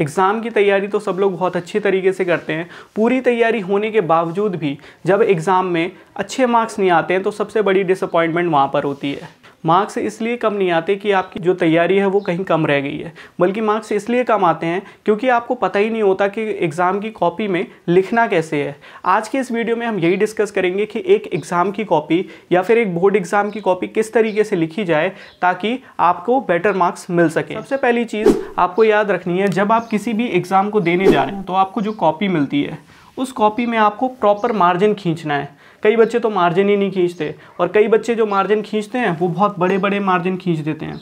exam की तैयारी तो सब लोग बहुत अच्छे तरीके से करते हैं पूरी तैयारी होने के बावजूद भी जब एग्ज़ाम में अच्छे मार्क्स नहीं आते हैं तो सबसे बड़ी डिसअपॉइंटमेंट वहाँ पर होती है मार्क्स इसलिए कम नहीं आते कि आपकी जो तैयारी है वो कहीं कम रह गई है बल्कि मार्क्स इसलिए कम आते हैं क्योंकि आपको पता ही नहीं होता कि एग्ज़ाम की कॉपी में लिखना कैसे है आज के इस वीडियो में हम यही डिस्कस करेंगे कि एक एग्ज़ाम की कॉपी या फिर एक बोर्ड एग्ज़ाम की कॉपी किस तरीके से लिखी जाए ताकि आपको बेटर मार्क्स मिल सके सबसे पहली चीज़ आपको याद रखनी है जब आप किसी भी एग्ज़ाम को देने जा रहे हैं तो आपको जो कॉपी मिलती है उस कॉपी में आपको प्रॉपर मार्जिन खींचना है कई बच्चे तो मार्जिन ही नहीं खींचते और कई बच्चे जो मार्जिन खींचते हैं वो बहुत बड़े बड़े मार्जिन खींच देते हैं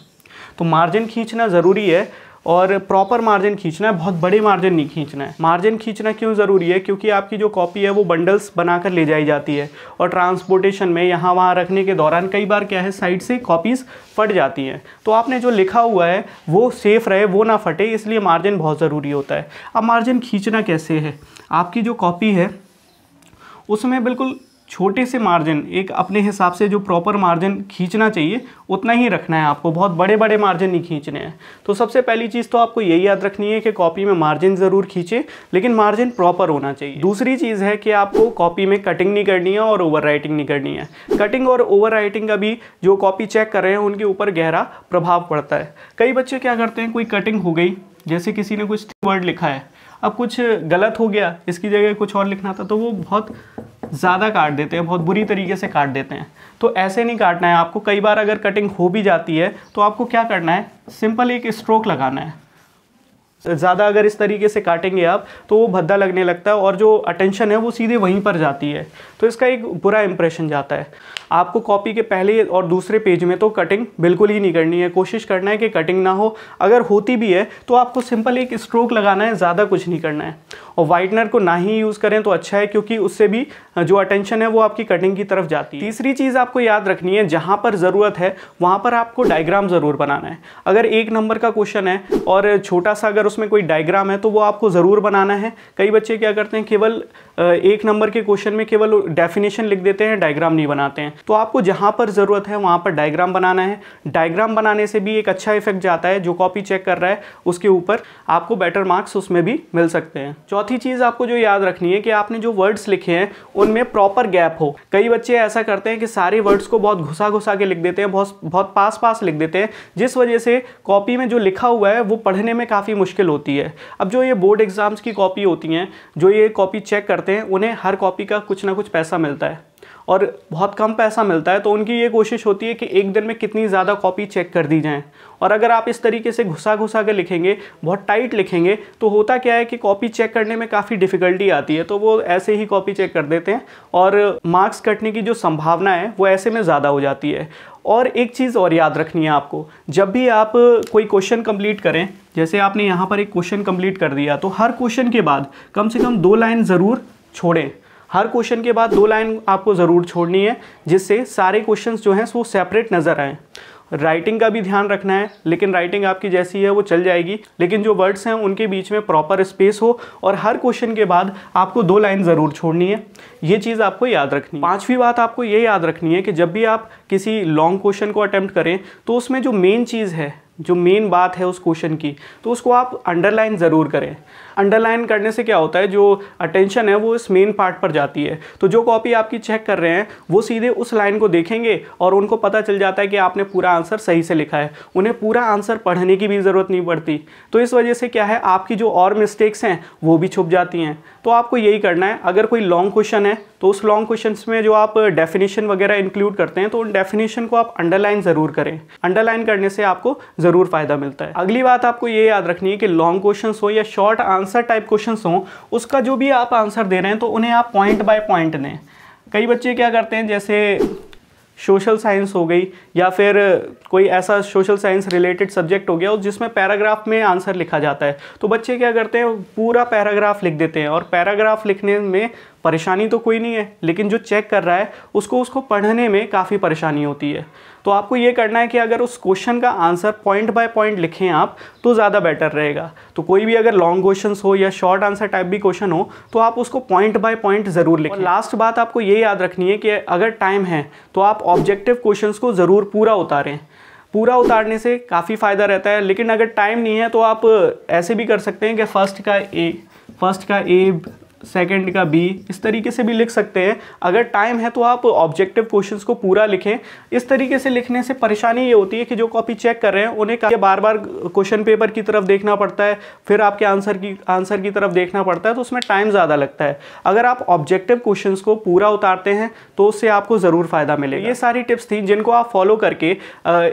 तो मार्जिन खींचना ज़रूरी है और प्रॉपर मार्जिन खींचना है बहुत बड़े मार्जिन नहीं खींचना है मार्जिन खींचना क्यों ज़रूरी है क्योंकि आपकी जो कॉपी है वो बंडल्स बनाकर ले जाई जाती है और ट्रांसपोर्टेशन में यहाँ वहाँ रखने के दौरान कई बार क्या है साइड से कॉपीज़ फट जाती हैं तो आपने जो लिखा हुआ है वो सेफ़ रहे वो ना फटे इसलिए मार्जिन बहुत ज़रूरी होता है अब मार्जिन खींचना कैसे है आपकी जो कॉपी है उसमें बिल्कुल छोटे से मार्जिन एक अपने हिसाब से जो प्रॉपर मार्जिन खींचना चाहिए उतना ही रखना है आपको बहुत बड़े बड़े मार्जिन नहीं खींचने हैं तो सबसे पहली चीज़ तो आपको यही याद रखनी है कि कॉपी में मार्जिन ज़रूर खींचे लेकिन मार्जिन प्रॉपर होना चाहिए दूसरी चीज़ है कि आपको कॉपी में कटिंग नहीं करनी है और ओवर नहीं करनी है कटिंग और ओवर का भी जो कॉपी चेक कर रहे हैं उनके ऊपर गहरा प्रभाव पड़ता है कई बच्चे क्या करते हैं कोई कटिंग हो गई जैसे किसी ने कुछ वर्ड लिखा है अब कुछ गलत हो गया इसकी जगह कुछ और लिखना था तो वो बहुत ज़्यादा काट देते हैं बहुत बुरी तरीके से काट देते हैं तो ऐसे नहीं काटना है आपको कई बार अगर कटिंग हो भी जाती है तो आपको क्या करना है सिंपल एक स्ट्रोक लगाना है ज़्यादा अगर इस तरीके से काटेंगे आप तो वो भद्दा लगने लगता है और जो अटेंशन है वो सीधे वहीं पर जाती है तो इसका एक बुरा इंप्रेशन जाता है आपको कॉपी के पहले और दूसरे पेज में तो कटिंग बिल्कुल ही नहीं करनी है कोशिश करना है कि कटिंग ना हो अगर होती भी है तो आपको सिंपल एक स्ट्रोक लगाना है ज़्यादा कुछ नहीं करना है और वाइटनर को ना ही यूज़ करें तो अच्छा है क्योंकि उससे भी जो अटेंशन है वो आपकी कटिंग की तरफ जाती है तीसरी चीज़ आपको याद रखनी है जहाँ पर ज़रूरत है वहाँ पर आपको डायग्राम ज़रूर बनाना है अगर एक नंबर का क्वेश्चन है और छोटा सा अगर उसमें कोई डायग्राम है तो वो आपको ज़रूर बनाना है कई बच्चे क्या करते हैं केवल एक नंबर के क्वेश्चन में केवल डेफिनेशन लिख देते हैं डायग्राम नहीं बनाते हैं तो आपको जहाँ पर ज़रूरत है वहाँ पर डायग्राम बनाना है डायग्राम बनाने से भी एक अच्छा इफेक्ट जाता है जो कॉपी चेक कर रहा है उसके ऊपर आपको बेटर मार्क्स उसमें भी मिल सकते हैं चौथी चीज़ आपको जो याद रखनी है कि आपने जो वर्ड्स लिखे हैं उनमें प्रॉपर गैप हो कई बच्चे ऐसा करते हैं कि सारे वर्ड्स को बहुत घुसा घुसा के लिख देते हैं बहुत बहुत पास पास लिख देते हैं जिस वजह से कॉपी में जो लिखा हुआ है वो पढ़ने में काफ़ी मुश्किल होती है अब जो ये बोर्ड एग्ज़ाम्स की कॉपी होती हैं जो ये कॉपी चेक करते हैं उन्हें हर कॉपी का कुछ ना कुछ पैसा मिलता है और बहुत कम पैसा मिलता है तो उनकी ये कोशिश होती है कि एक दिन में कितनी ज़्यादा कॉपी चेक कर दी जाए और अगर आप इस तरीके से घुसा घुसा कर लिखेंगे बहुत टाइट लिखेंगे तो होता क्या है कि कॉपी चेक करने में काफ़ी डिफ़िकल्टी आती है तो वो ऐसे ही कॉपी चेक कर देते हैं और मार्क्स कटने की जो संभावना है वो ऐसे में ज़्यादा हो जाती है और एक चीज़ और याद रखनी है आपको जब भी आप कोई क्वेश्चन कंप्लीट करें जैसे आपने यहाँ पर एक क्वेश्चन कंप्लीट कर दिया तो हर क्वेश्चन के बाद कम से कम दो लाइन ज़रूर छोड़ें हर क्वेश्चन के बाद दो लाइन आपको ज़रूर छोड़नी है जिससे सारे क्वेश्चंस जो हैं वो सेपरेट नज़र आएँ राइटिंग का भी ध्यान रखना है लेकिन राइटिंग आपकी जैसी है वो चल जाएगी लेकिन जो वर्ड्स हैं उनके बीच में प्रॉपर स्पेस हो और हर क्वेश्चन के बाद आपको दो लाइन ज़रूर छोड़नी है ये चीज़ आपको याद रखनी है पाँचवीं बात आपको ये याद रखनी है कि जब भी आप किसी लॉन्ग क्वेश्चन को अटैम्प्ट करें तो उसमें जो मेन चीज़ है जो मेन बात है उस क्वेश्चन की तो उसको आप अंडरलाइन ज़रूर करें अंडरलाइन करने से क्या होता है जो अटेंशन है वो इस मेन पार्ट पर जाती है तो जो कॉपी आपकी चेक कर रहे हैं वो सीधे उस लाइन को देखेंगे और उनको पता चल जाता है कि आपने पूरा आंसर सही से लिखा है उन्हें पूरा आंसर पढ़ने की भी ज़रूरत नहीं पड़ती तो इस वजह से क्या है आपकी जो और मिस्टेक्स हैं वो भी छुप जाती हैं तो आपको यही करना है अगर कोई लॉन्ग क्वेश्चन है तो उस लॉन्ग क्वेश्चन में जो आप डेफिनेशन वगैरह इंक्लूड करते हैं तो उन डेफिनेशन को आप अंडरलाइन ज़रूर करें अंडरलाइन करने से आपको ज़रूर फ़ायदा मिलता है अगली बात आपको ये याद रखनी है कि लॉन्ग क्वेश्चन हो या short answer answer type question हों उसका जो भी आप आंसर दे रहे हैं तो उन्हें आप पॉइंट बाय पॉइंट दें कई बच्चे क्या करते हैं जैसे सोशल साइंस हो गई या फिर कोई ऐसा सोशल साइंस रिलेटेड सब्जेक्ट हो गया और जिसमें पैराग्राफ में आंसर लिखा जाता है तो बच्चे क्या करते हैं पूरा पैराग्राफ लिख देते हैं और पैराग्राफ लिखने में परेशानी तो कोई नहीं है लेकिन जो चेक कर रहा है उसको उसको पढ़ने में काफ़ी परेशानी होती है तो आपको ये करना है कि अगर उस क्वेश्चन का आंसर पॉइंट बाय पॉइंट लिखें आप तो ज़्यादा बेटर रहेगा तो कोई भी अगर लॉन्ग क्वेश्चन हो या शॉर्ट आंसर टाइप भी क्वेश्चन हो तो आप उसको पॉइंट बाय पॉइंट ज़रूर लिखें लास्ट बात आपको ये याद रखनी है कि अगर टाइम है तो आप ऑब्जेक्टिव क्वेश्चन को ज़रूर पूरा उतारें पूरा उतारने से काफ़ी फ़ायदा रहता है लेकिन अगर टाइम नहीं है तो आप ऐसे भी कर सकते हैं कि फ़र्स्ट का ए फर्स्ट का ए सेकंड का बी इस तरीके से भी लिख सकते हैं अगर टाइम है तो आप ऑब्जेक्टिव क्वेश्चंस को पूरा लिखें इस तरीके से लिखने से परेशानी ये होती है कि जो कॉपी चेक कर रहे हैं उन्हें कहा बार बार क्वेश्चन पेपर की तरफ देखना पड़ता है फिर आपके आंसर की आंसर की तरफ देखना पड़ता है तो उसमें टाइम ज़्यादा लगता है अगर आप ऑब्जेक्टिव क्वेश्चन को पूरा उतारते हैं तो उससे आपको ज़रूर फ़ायदा मिलेगा ये सारी टिप्स थी जिनको आप फॉलो करके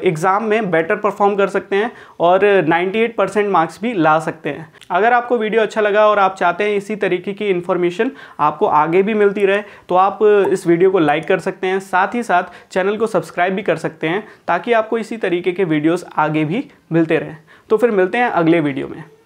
एग्ज़ाम में बेटर परफॉर्म कर सकते हैं और नाइन्टी परसेंट मार्क्स भी ला सकते हैं अगर आपको वीडियो अच्छा लगा और आप चाहते हैं इसी तरीके की इन्फॉर्मेशन आपको आगे भी मिलती रहे तो आप इस वीडियो को लाइक कर सकते हैं साथ ही साथ चैनल को सब्सक्राइब भी कर सकते हैं ताकि आपको इसी तरीके के वीडियोज़ आगे भी मिलते रहें तो फिर मिलते हैं अगले वीडियो में